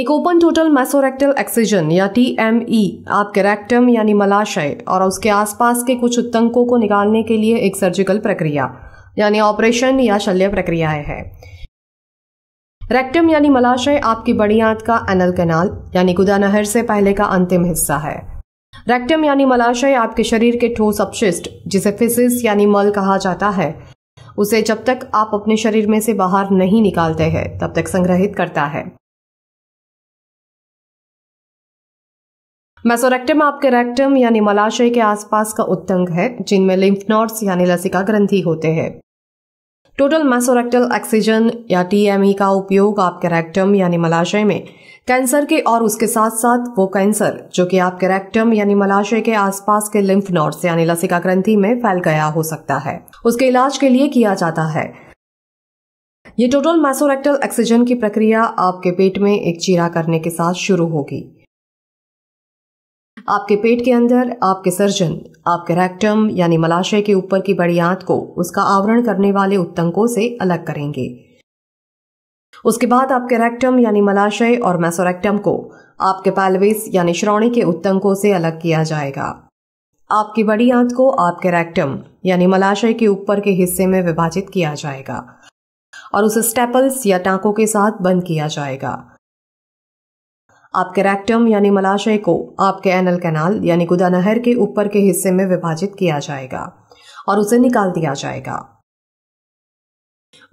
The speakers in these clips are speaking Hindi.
एक ओपन टोटल मैसोरेक्टल एक्सीजन या टी एम ई आपके रेक्टम यानी मलाशय और उसके आसपास के कुछ उत्तंकों को निकालने के लिए एक सर्जिकल प्रक्रिया यानी ऑपरेशन या शल्य प्रक्रियाएं है रेक्टम यानी मलाशय आपकी बड़ी आंत का एनल कैनाल यानी गुदा नहर से पहले का अंतिम हिस्सा है रेक्टम यानी मलाशय आपके शरीर के ठोस अपशिष्ट जिसे फिसिस यानी मल कहा जाता है उसे जब तक आप अपने शरीर में से बाहर नहीं निकालते हैं तब तक संग्रहित करता है मेसोरेक्टम आपके रेक्टम यानी मलाशय के आसपास का उत्तंग है जिनमें लिम्फ नोड्स यानी लसिका ग्रंथि होते हैं टोटल मैसोरेक्टल ऑक्सीजन या टीएमई e का उपयोग आपके रेक्टम यानी मलाशय में कैंसर के और उसके साथ साथ वो कैंसर जो कि आपके रेक्टम यानी मलाशय के आसपास के लिम्फ नोड्स यानी लसिका ग्रंथि में फैल गया हो सकता है उसके इलाज के लिए किया जाता है ये टोटल मैसोरेक्टल ऑक्सीजन की प्रक्रिया आपके पेट में एक चीरा करने के साथ शुरू होगी आपके पेट के अंदर आपके सर्जन आपके रेक्टम यानी मलाशय के ऊपर की बड़ी आंत को उसका आवरण करने वाले उत्तंकों से अलग करेंगे उसके बाद आपके रेक्टम यानी मलाशय और मैसोरेक्टम को आपके पैलविस यानी श्रोणी के उत्तंकों से अलग किया जाएगा आपकी बड़ी आंत को आपके रेक्टम यानी मलाशय के ऊपर के हिस्से में विभाजित किया जाएगा और उसे स्टेपल्स या टांकों के साथ बंद किया जाएगा आपके रेक्टम यानी मलाशय को आपके एनल कैनाल यानी गुदा नहर के ऊपर के हिस्से में विभाजित किया जाएगा और उसे निकाल दिया जाएगा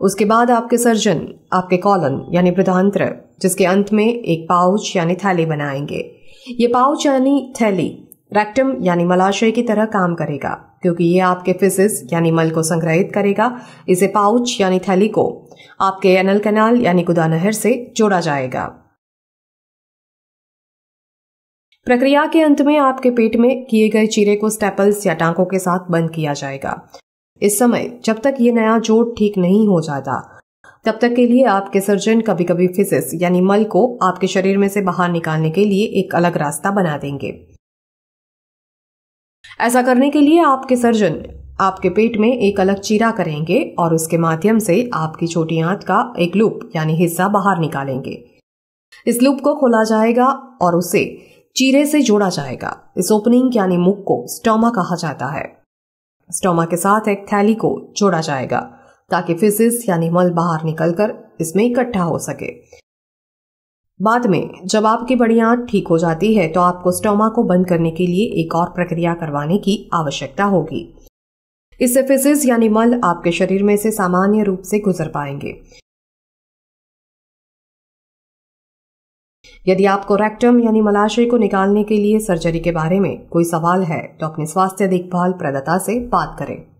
उसके बाद आपके सर्जन आपके कॉलन यानी प्रधानत्र जिसके अंत में एक पाउच यानी थैली बनाएंगे ये पाउच यानी थैली रेक्टम यानी मलाशय की तरह काम करेगा क्योंकि ये आपके फिसिस यानी मल को संग्रहित करेगा इसे पाउच यानी थैली को आपके एनल कैनाल यानी गुदा नहर से जोड़ा जाएगा प्रक्रिया के अंत में आपके पेट में किए गए चीरे को स्टेपल्स या टांकों के साथ बंद किया जाएगा इस समय जब तक ये नया जोड़ ठीक नहीं हो जाता तब तक के लिए आपके सर्जन कभी कभी फिजिस यानी मल को आपके शरीर में से बाहर निकालने के लिए एक अलग रास्ता बना देंगे ऐसा करने के लिए आपके सर्जन आपके पेट में एक अलग चीरा करेंगे और उसके माध्यम से आपकी छोटी आंत का एक लूप यानी हिस्सा बाहर निकालेंगे इस लूप को खोला जाएगा और उसे चीरे से जोड़ा जाएगा इस ओपनिंग यानी मुख को स्टोमा कहा जाता है स्टोमा के साथ एक थैली को जोड़ा जाएगा ताकि फिजिस यानी मल बाहर निकलकर इसमें इकट्ठा हो सके बाद में जब आपकी बड़ी आंत ठीक हो जाती है तो आपको स्टोमा को बंद करने के लिए एक और प्रक्रिया करवाने की आवश्यकता होगी इससे फिजिस यानी मल आपके शरीर में से सामान्य रूप से गुजर पाएंगे यदि आपको रेक्टम यानी मलाशय को निकालने के लिए सर्जरी के बारे में कोई सवाल है तो अपने स्वास्थ्य देखभाल प्रदाता से बात करें